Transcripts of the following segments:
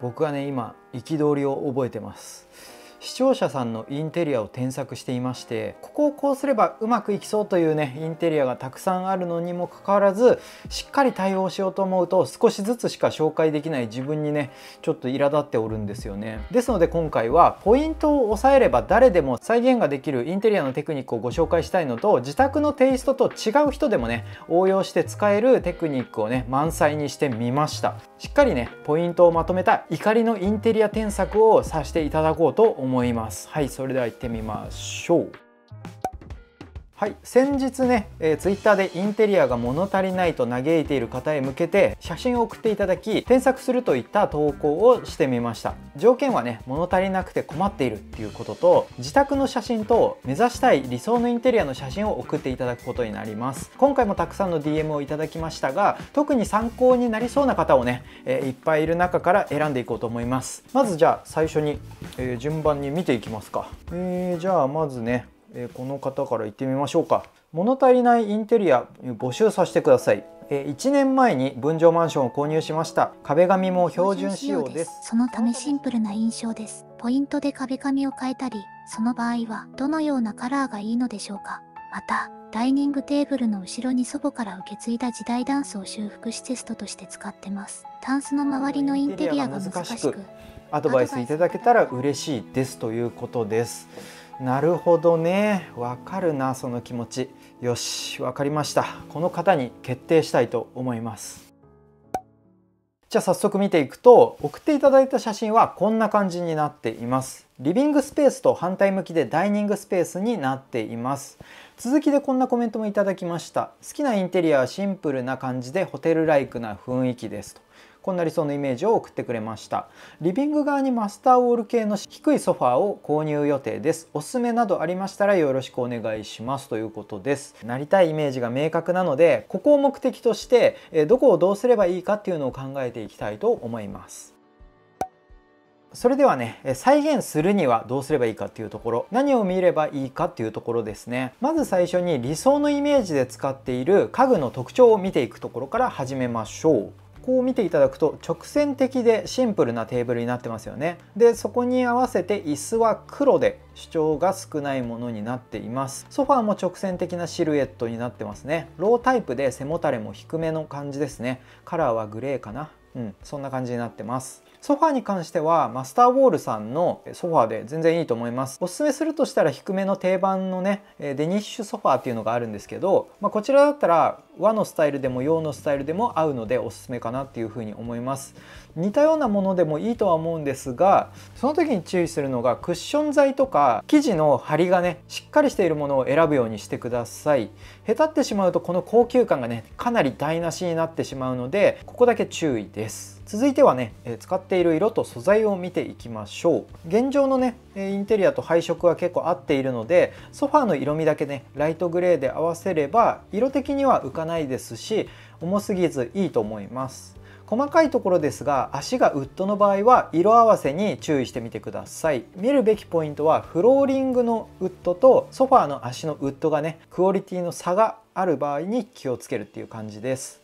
僕はね今憤りを覚えてます視聴者さんのインテリアを添削していましてここをこうすればうまくいきそうというねインテリアがたくさんあるのにもかかわらずしっかり対応しようと思うと少しずつしか紹介できない自分にねちょっと苛立っておるんですよねですので今回はポイントを押さえれば誰でも再現ができるインテリアのテクニックをご紹介したいのと自宅のテイストと違う人でもね応用して使えるテクニックをね満載にしてみましたしっかりねポイントをまとめた怒りのインテリア添削をさせていただこうと思います思いますはいそれでは行ってみましょうはい、先日ね、えー、ツイッターでインテリアが物足りないと嘆いている方へ向けて写真を送っていただき添削するといった投稿をしてみました条件はね物足りなくて困っているっていうことと自宅の写真と目指したい理想のインテリアの写真を送っていただくことになります今回もたくさんの DM をいただきましたが特に参考になりそうな方をね、えー、いっぱいいる中から選んでいこうと思いますまずじゃあ最初に、えー、順番に見ていきますかえー、じゃあまずねえこの方から行ってみましょうか物足りないインテリア募集させてください1年前に分譲マンションを購入しました壁紙も標準仕様ですそのためシンプルな印象ですポイントで壁紙を変えたりその場合はどのようなカラーがいいのでしょうかまたダイニングテーブルの後ろに祖母から受け継いだ時代ダンスを修復しテストとして使ってますタンスの周りのインテリアが難しくアドバイスいただけたら嬉しいですということですなるほどねわかるなその気持ちよしわかりましたこの方に決定したいと思いますじゃあ早速見ていくと送っていただいた写真はこんな感じになっていますリビングスペースと反対向きでダイニングスペースになっています続きでこんなコメントもいただきました好きなインテリアはシンプルな感じでホテルライクな雰囲気ですとこんな理想のイメージを送ってくれましたリビング側にマスターウォール系の低いソファーを購入予定ですおすすめなどありましたらよろしくお願いしますということですなりたいイメージが明確なのでここを目的としてどこをどうすればいいかっていうのを考えていきたいと思いますそれではね再現するにはどうすればいいかっていうところ何を見ればいいかっていうところですねまず最初に理想のイメージで使っている家具の特徴を見ていくところから始めましょうこう見ていただくと直線的でシンプルなテーブルになってますよねでそこに合わせて椅子は黒で主張が少ないものになっていますソファーも直線的なシルエットになってますねロータイプで背もたれも低めの感じですねカラーはグレーかなうん、そんな感じになってますソファーに関してはマスターウォールさんのソファーで全然いいと思いますおすすめするとしたら低めの定番のねデニッシュソファーっていうのがあるんですけど、まあ、こちらだったら和のスタイルでも洋のスタイルでも合うのでおすすめかなっていうふうに思います似たようなものでもいいとは思うんですがその時に注意するのがクッション材とか生地の張りがねしっかりしているものを選ぶようにしてくださいへたってしまうとこの高級感がねかなり台無しになってしまうのでここだけ注意です続いてはね、え使っている色と素材を見ていきましょう現状のねインテリアと配色は結構合っているのでソファーの色味だけねライトグレーで合わせれば色的には浮かないないですし重すぎずいいと思います細かいところですが足がウッドの場合は色合わせに注意してみてください見るべきポイントはフローリングのウッドとソファーの足のウッドがねクオリティの差がある場合に気をつけるっていう感じです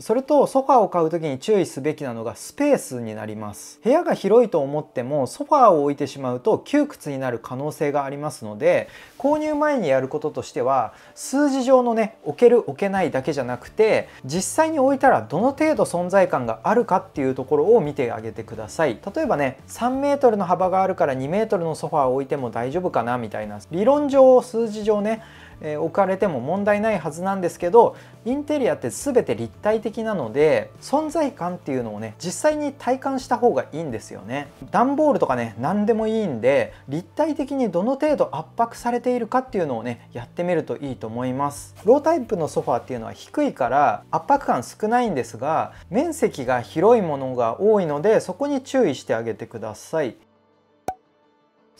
それとソファーを買う時に注意すべきなのがスペースになります部屋が広いと思ってもソファーを置いてしまうと窮屈になる可能性がありますので購入前にやることとしては数字上のね置ける置けないだけじゃなくて実際に置いたらどの程度存在感があるかっていうところを見てあげてください例えばね 3m の幅があるから 2m のソファーを置いても大丈夫かなみたいな理論上数字上ねえ置かれても問題ないはずなんですけどインテリアって全て立体的なので存在感っていうのをね実際に体感した方がいいんですよね段ボールとかね何でもいいんで立体的にどの程度圧迫されているかっていうのをねやってみるといいと思いますロータイプのソファーっていうのは低いから圧迫感少ないんですが面積が広いものが多いのでそこに注意してあげてください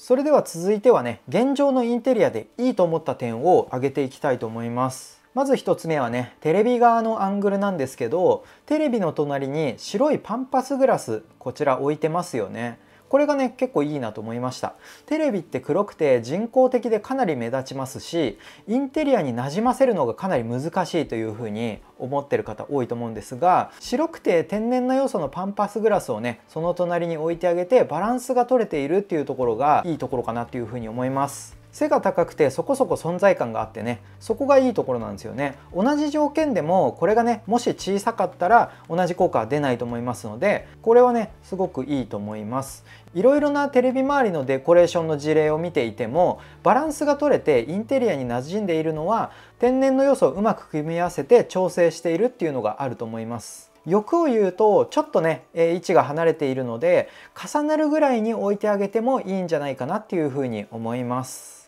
それでは続いてはね現状のインテリアでいいと思った点を挙げていきたいと思いますまず一つ目はねテレビ側のアングルなんですけどテレビの隣に白いパンパスグラスこちら置いてますよねこれがね結構いいなと思いましたテレビって黒くて人工的でかなり目立ちますしインテリアになじませるのがかなり難しいというふうに思ってる方多いと思うんですが白くて天然な要素のパンパスグラスをねその隣に置いてあげてバランスが取れているっていうところがいいところかなというふうに思います背が高くてそこそこ存在感があってねそこがいいところなんですよね同じ条件でもこれがねもし小さかったら同じ効果は出ないと思いますのでこれはねすごくいいと思いますいろいろなテレビ周りのデコレーションの事例を見ていてもバランスが取れてインテリアに馴染んでいるのは天然の要素をうまく組み合わせて調整しているっていうのがあると思います欲を言うとちょっとね、え位置が離れているので重なるぐらいに置いてあげてもいいんじゃないかなっていうふうに思います。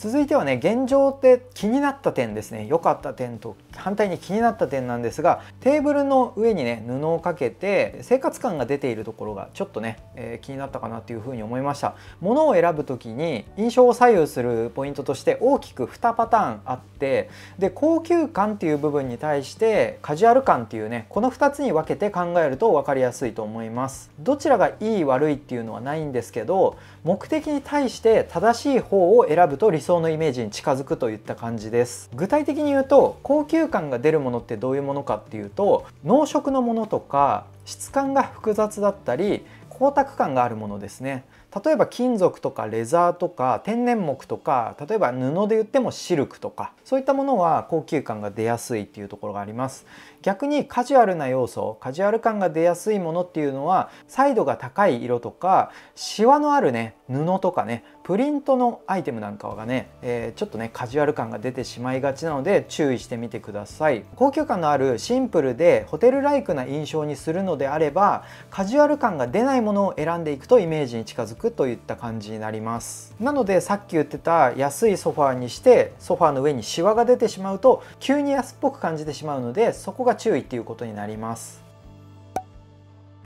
続いてはね現状って気になった点ですね良かった点と反対に気になった点なんですがテーブルの上にね布をかけて生活感が出ているところがちょっとね、えー、気になったかなっていうふうに思いました物を選ぶ時に印象を左右するポイントとして大きく2パターンあってで高級感っていう部分に対してカジュアル感っていうねこの2つに分けて考えると分かりやすいと思いますどちらがいい悪いっていうのはないんですけど目的に対して正しい方を選ぶと理想想のイメージに近づくといった感じです具体的に言うと高級感が出るものってどういうものかっていうと濃色のものとか質感が複雑だったり光沢感があるものですね例えば金属とかレザーとか天然木とか例えば布で言ってもシルクとかそういったものは高級感が出やすいっていうところがあります逆にカジュアルな要素カジュアル感が出やすいものっていうのは彩度が高い色とかシワのあるね布とかねプリントのアイテムなんかはね、えー、ちょっとねカジュアル感が出てしまいがちなので注意してみてください高級感のあるシンプルでホテルライクな印象にするのであればカジュアル感が出ないものを選んでいくとイメージに近づくといった感じになりますなのでさっき言ってた安いソファーにしてソファーの上にシワが出てしまうと急に安っぽく感じてしまうのでそこが注意っていうことになります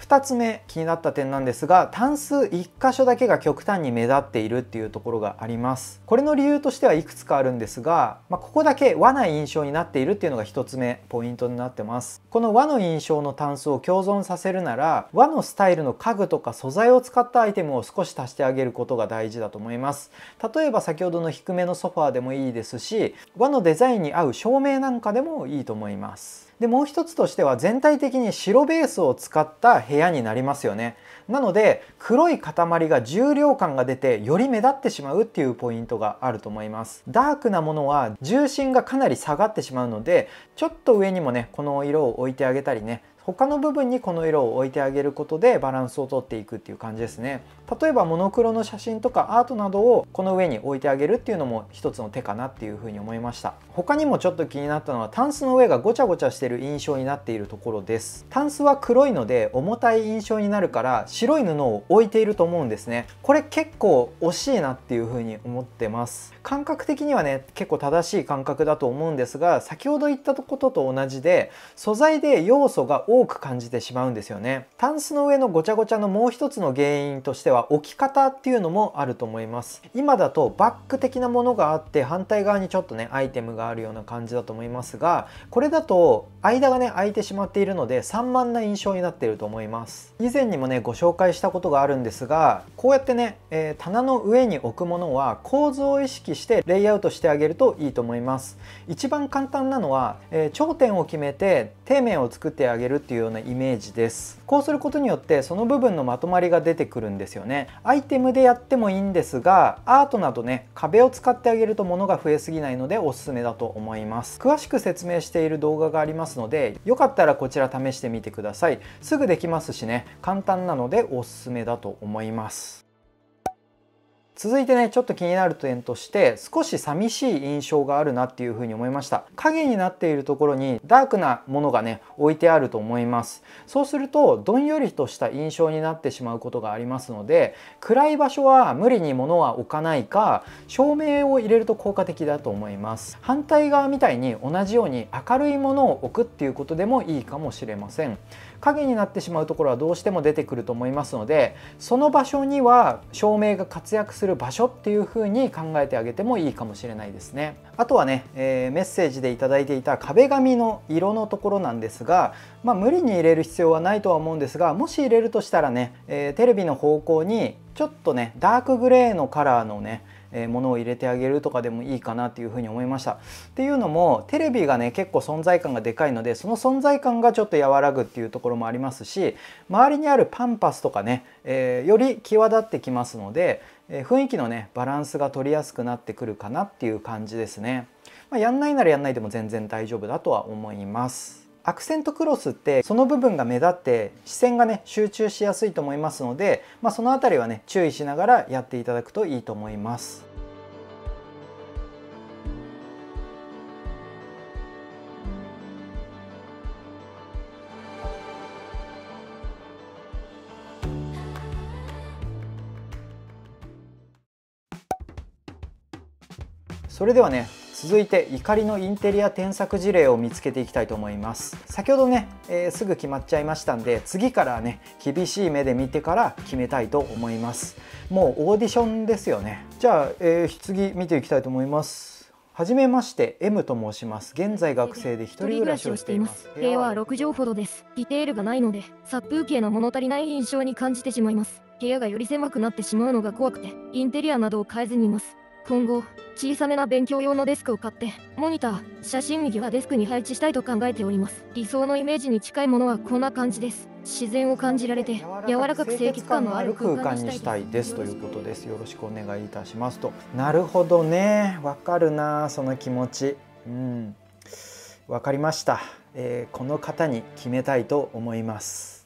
2つ目気になった点なんですが単数1箇所だけが極端に目立っているっていうところがありますこれの理由としてはいくつかあるんですが、まあ、ここだけ和な印象になっているっていうのが1つ目ポイントになってますこの和の印象の単数を共存させるなら和のスタイルの家具とか素材を使ったアイテムを少し足してあげることが大事だと思います例えば先ほどの低めのソファーでもいいですし和のデザインに合う照明なんかでもいいと思いますでもう一つとしては全体的に白ベースを使った部屋になりますよねなので黒い塊が重量感が出てより目立ってしまうっていうポイントがあると思いますダークなものは重心がかなり下がってしまうのでちょっと上にもねこの色を置いてあげたりね他の部分にこの色を置いてあげることでバランスをとっていくっていう感じですね例えばモノクロの写真とかアートなどをこの上に置いてあげるっていうのも一つの手かなっていうふうに思いました他にもちょっと気になったのはタンスの上がごちゃごちゃしてる印象になっているところですタンスは黒いので重たい印象になるから白い布を置いていると思うんですねこれ結構惜しいなっていう風に思ってます感覚的にはね結構正しい感覚だと思うんですが先ほど言ったことと同じで素材で要素が多く感じてしまうんですよねタンスの上のごちゃごちゃのもう一つの原因としては置き方っていうのもあると思います今だとバッグ的なものがあって反対側にちょっとねアイテムがあるような感じだと思いますがこれだと間がね空いてしまっているので散漫な印象になっていると思います以前にもねご紹紹介したことがあるんですがこうやってね、えー、棚の上に置くものは構図を意識してレイアウトしてあげるといいと思います一番簡単なのは、えー、頂点を決めて底面を作ってあげるっていうようなイメージですこうすることによってその部分のまとまりが出てくるんですよねアイテムでやってもいいんですがアートなどね壁を使ってあげると物が増えすぎないのでおすすめだと思います詳しく説明している動画がありますのでよかったらこちら試してみてくださいすぐできますしね簡単なのででおすすめだと思います続いてねちょっと気になる点として少し寂しい印象があるなっていうふうに思いました影になっているところにダークなものがね置いてあると思いますそうするとどんよりとした印象になってしまうことがありますので暗い場所は無理に物は置かないか照明を入れると効果的だと思います反対側みたいに同じように明るいものを置くっていうことでもいいかもしれません影になってしまうところはどうしても出てくると思いますのでその場所には照明が活躍する場所っていう風に考えてあげてもいいかもしれないですねあとはね、えー、メッセージで頂いていた壁紙の色のところなんですが、まあ、無理に入れる必要はないとは思うんですがもし入れるとしたらね、えー、テレビの方向にちょっとねダークグレーのカラーのねえを入れてあげるとかでもいいかなっていうふうに思いました。っていうのもテレビがね結構存在感がでかいのでその存在感がちょっと和らぐっていうところもありますし周りにあるパンパスとかね、えー、より際立ってきますので、えー、雰囲気のねバランスが取りやすくなってくるかなっていう感じですね。まあ、やんないならやんないでも全然大丈夫だとは思います。アクセントクロスってその部分が目立って視線がね集中しやすいと思いますので、まあ、その辺りはね注意しながらやっていただくといいと思います。それではね続いて怒りのインテリア添削事例を見つけていきたいと思います先ほどね、えー、すぐ決まっちゃいましたんで次からね厳しい目で見てから決めたいと思いますもうオーディションですよねじゃあ、えー、次見ていきたいと思いますはじめまして M と申します現在学生で一人暮らしをしています部屋は6畳ほどですディテールがないので殺風景の物足りない印象に感じてしまいます部屋がより狭くなってしまうのが怖くてインテリアなどを変えずにいます今後、小さめな勉強用のデスクを買って、モニター、写真右はデスクに配置したいと考えております。理想のイメージに近いものはこんな感じです。自然を感じられて、柔らかく清潔感のある空間にしたいですということです。よろしくお願いいたしますと。なるほどね。わかるな、その気持ち。うん。わかりました、えー、この方に決めたいと思います。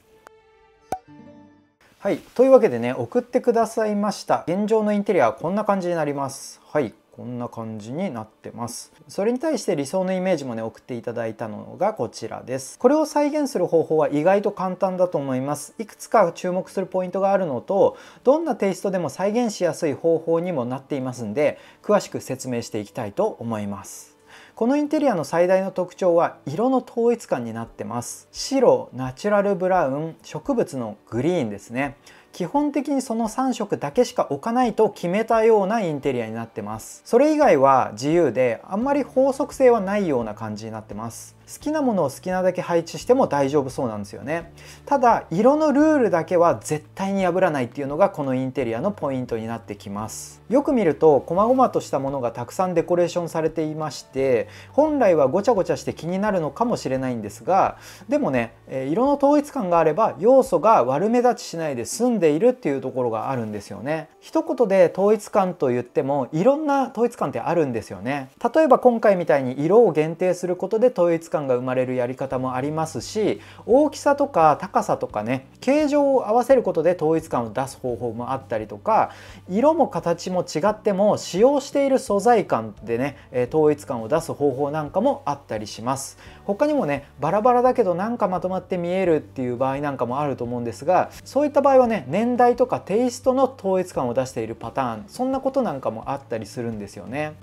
はい。というわけでね、送ってくださいました。現状のインテリアはこんな感じになります。はい。こんな感じになってますそれに対して理想のイメージもね送っていただいたのがこちらですこれを再現する方法は意外と簡単だと思いますいくつか注目するポイントがあるのとどんなテイストでも再現しやすい方法にもなっていますんで詳しく説明していきたいと思いますこのインテリアの最大の特徴は色の統一感になってます白ナチュラルブラウン植物のグリーンですね基本的にその3色だけしか置かないと決めたようなインテリアになってますそれ以外は自由であんまり法則性はないような感じになってます好きなものを好きなだけ配置しても大丈夫そうなんですよねただ色のルールだけは絶対に破らないっていうのがこのインテリアのポイントになってきますよく見ると細々としたものがたくさんデコレーションされていまして本来はごちゃごちゃして気になるのかもしれないんですがでもね色の統一感があれば要素が悪目立ちしないで済んでいるっていうところがあるんですよね一言で統一感と言ってもいろんな統一感ってあるんですよね例えば今回みたいに色を限定することで統一感感が生まれるやり方もありますし大きさとか高さとかね形状を合わせることで統一感を出す方法もあったりとか色も形も違っても使用している素材感でね統一感を出す方法なんかもあったりします他にもねバラバラだけどなんかまとまって見えるっていう場合なんかもあると思うんですがそういった場合はね年代とかテイストの統一感を出しているパターンそんなことなんかもあったりするんですよね。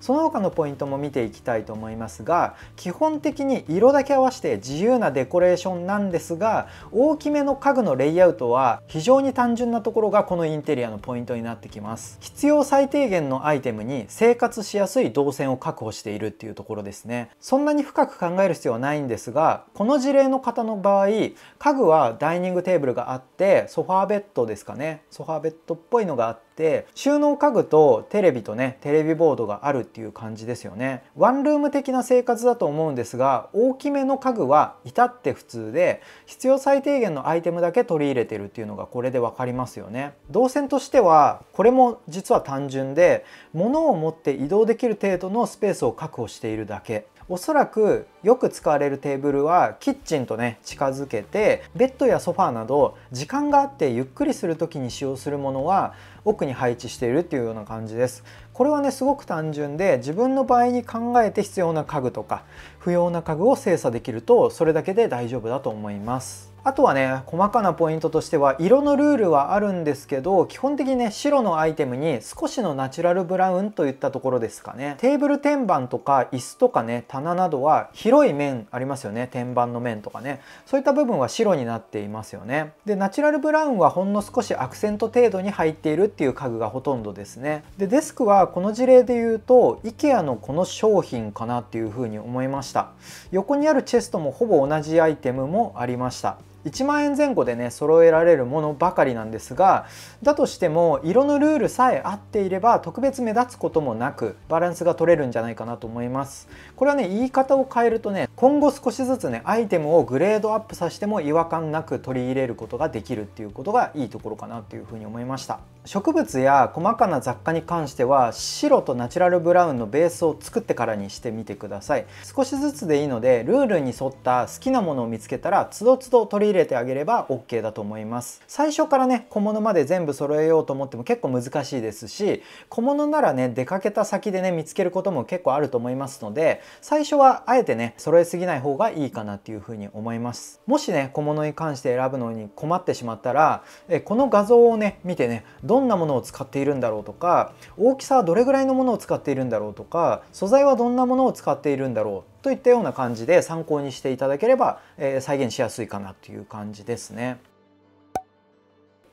その他のポイントも見ていきたいと思いますが基本的に色だけ合わせて自由なデコレーションなんですが大きめの家具のレイアウトは非常に単純なところがこのインテリアのポイントになってきます必要最低限のアイテムに生活しやすい動線を確保しているっていうところですねそんなに深く考える必要はないんですがこの事例の方の場合家具はダイニングテーブルがあってソファーベッドですかねソファーベッドっぽいのがあってて収納家具とテレビとねテレビボードがあるっていう感じですよねワンルーム的な生活だと思うんですが大きめの家具は至って普通で必要最低限のアイテムだけ取り入れてるっていうのがこれで分かりますよね動線としてはこれも実は単純で物を持って移動できる程度のスペースを確保しているだけおそらくよく使われるテーブルはキッチンとね近づけてベッドやソファーなど時間があってゆっくりする時に使用するものは奥に配置しているっていうような感じですこれはねすごく単純で自分の場合に考えて必要な家具とか不要な家具を精査できるとそれだけで大丈夫だと思いますあとはね細かなポイントとしては色のルールはあるんですけど基本的にね白のアイテムに少しのナチュラルブラウンといったところですかねテーブル天板とか椅子とかね棚などは広い面ありますよね天板の面とかねそういった部分は白になっていますよねでナチュラルブラウンはほんの少しアクセント程度に入っているっていう家具がほとんどですねでデスクはこの事例で言うと IKEA のこの商品かなっていうふうに思いました横にあるチェストもほぼ同じアイテムもありました1万円前後でね揃えられるものばかりなんですがだとしても色のルールさえ合っていれば特別目立つこともなくバランスが取れるんじゃないかなと思いますこれはね言い方を変えるとね今後少しずつねアイテムをグレードアップさせても違和感なく取り入れることができるっていうことがいいところかなっていうふうに思いました植物や細かな雑貨に関しては白とナチュラルブラウンのベースを作ってからにしてみてください少しずつでいいのでルールに沿った好きなものを見つけたらつどつど取り入れてあげれば OK だと思います最初からね小物まで全部揃えようと思っても結構難しいですし小物ならね出かけた先でね見つけることも結構あると思いますので最初はあえてね揃えすぎない方がいいかなっていうふうに思いますもしね小物に関して選ぶのに困ってしまったらえこの画像をね見てねどんなものを使っているんだろうとか大きさはどれぐらいのものを使っているんだろうとか素材はどんなものを使っているんだろうといったような感じで参考にしていただければ、えー、再現しやすいかなという感じですね。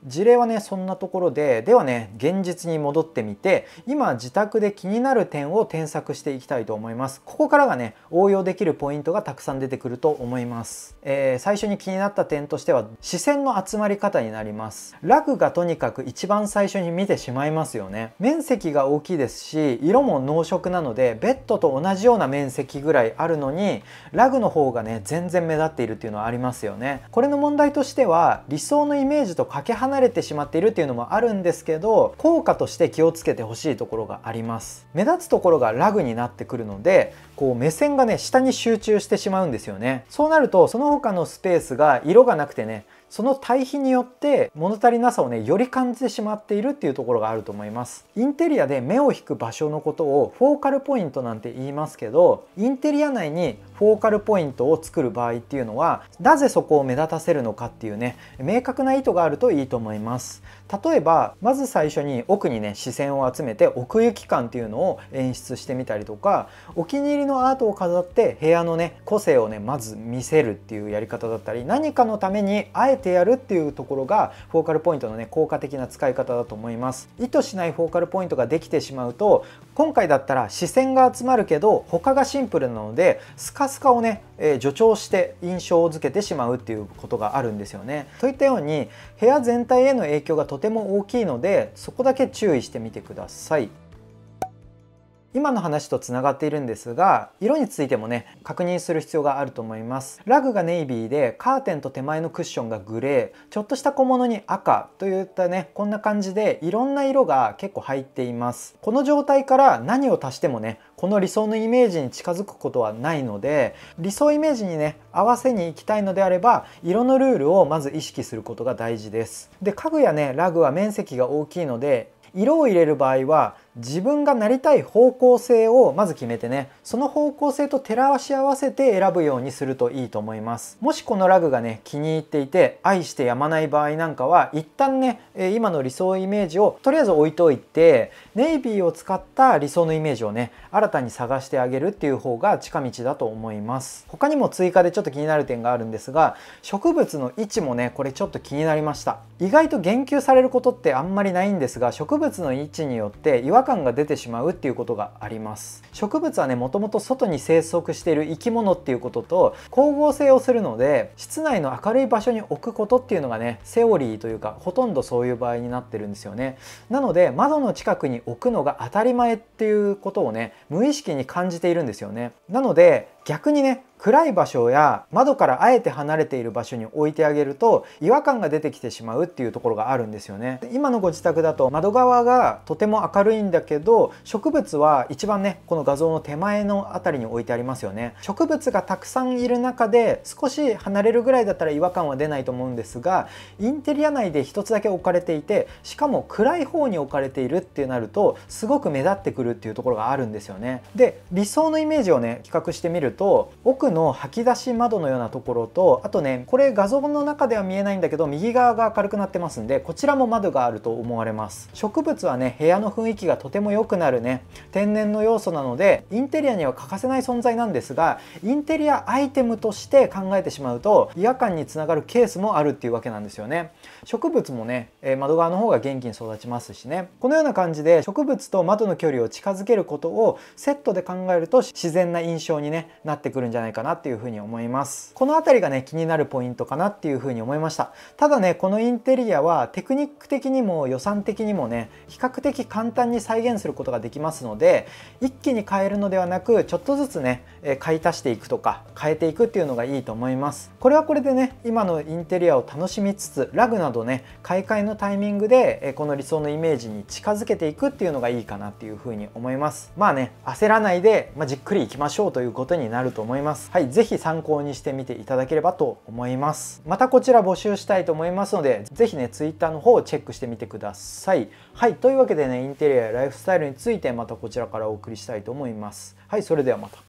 事例はねそんなところでではね現実に戻ってみて今自宅で気になる点を添削していきたいと思いますここからがね応用できるポイントがたくさん出てくると思います、えー、最初に気になった点としては視線の集まり方になりますラグがとにかく一番最初に見てしまいますよね面積が大きいですし色も濃色なのでベッドと同じような面積ぐらいあるのにラグの方がね全然目立っているっていうのはありますよねこれの問題としては理想のイメージとかけ離れてしまっているっていうのもあるんですけど効果として気をつけてほしいところがあります目立つところがラグになってくるのでこう目線がね下に集中してしまうんですよねそうなるとその他のスペースが色がなくてねその対比によって物足りなさをねより感じてしまっているっていうところがあると思いますインテリアで目を引く場所のことをフォーカルポイントなんて言いますけどインテリア内にフォーカルポイントを作る場合っていうのはなぜそこを目立たせるのかっていうね明確な意図があるといいと思います例えばまず最初に奥にね視線を集めて奥行き感っていうのを演出してみたりとかお気に入りのアートを飾って部屋のね個性をねまず見せるっていうやり方だったり何かのためにあえてやるっていうところがフォーカルポイントのね効果的な使い方だと思います意図しないフォーカルポイントができてしまうと今回だったら視線が集まるけど他がシンプルなのでスカスカをね、えー、助長して印象づけてしまうっていうことがあるんですよねといったように部屋全体への影響がとても大きいのでそこだけ注意してみてください今の話とつながっているんですが色についてもね確認する必要があると思いますラグがネイビーでカーテンと手前のクッションがグレーちょっとした小物に赤といったねこんな感じでいろんな色が結構入っていますこの状態から何を足してもねこの理想のイメージに近づくことはないので理想イメージにね合わせに行きたいのであれば色のルールをまず意識することが大事ですで家具やねラグは面積が大きいので色を入れる場合は自分がなりたい方向性をまず決めてねその方向性と照らし合わせて選ぶようにするといいと思いますもしこのラグがね気に入っていて愛してやまない場合なんかは一旦ね今の理想イメージをとりあえず置いといてネイビーを使った理想のイメージをね新たに探してあげるっていう方が近道だと思います他にも追加でちょっと気になる点があるんですが植物の位置もねこれちょっと気になりました意外と言及されることってあんまりないんですが植物の位置によって違和感が出てしまうっていうことがあります植物はねもともと外に生息している生き物っていうことと光合成をするので室内の明るい場所に置くことっていうのがねセオリーというかほとんどそういう場合になってるんですよねなので窓の近くに置くのが当たり前っていうことをね無意識に感じているんですよねなので逆にね暗い場所や窓からあえて離れている場所に置いてあげると違和感が出てきてしまうっていうところがあるんですよね今のご自宅だと窓側がとても明るいんだけど植物は一番ねこの画像の手前の辺りに置いてありますよね植物がたくさんいる中で少し離れるぐらいだったら違和感は出ないと思うんですがインテリア内で1つだけ置かれていてしかも暗い方に置かれているってなるとすごく目立ってくるっていうところがあるんですよねで理想のイメージをね比較してみると奥の吐き出し窓のようなところとあとねこれ画像の中では見えないんだけど右側が明るくなってますんでこちらも窓があると思われます植物はね部屋の雰囲気がとても良くなるね天然の要素なのでインテリアには欠かせない存在なんですがインテリアアイテムとして考えてしまうと違和感につながるケースもあるっていうわけなんですよね植物もね、え窓側の方が元気に育ちますしねこのような感じで植物と窓の距離を近づけることをセットで考えると自然な印象にねなってくるんじゃないかなっていうふうに思いますこの辺りがね気になるポイントかなっていうふうに思いましたただねこのインテリアはテクニック的にも予算的にもね比較的簡単に再現することができますので一気に変えるのではなくちょっとずつね買い足していくとか変えていくっていうのがいいと思いますこれはこれでね今のインテリアを楽しみつつラグなどね買い替えのタイミングでこの理想のイメージに近づけていくっていうのがいいかなっていうふうに思いますまあね焦らないで、まあ、じっくりいきましょうということにになると思います。はい、ぜひ参考にしてみていただければと思います。またこちら募集したいと思いますので、ぜひね、Twitter の方をチェックしてみてください。はい、というわけでね、インテリアやライフスタイルについてまたこちらからお送りしたいと思います。はい、それではまた。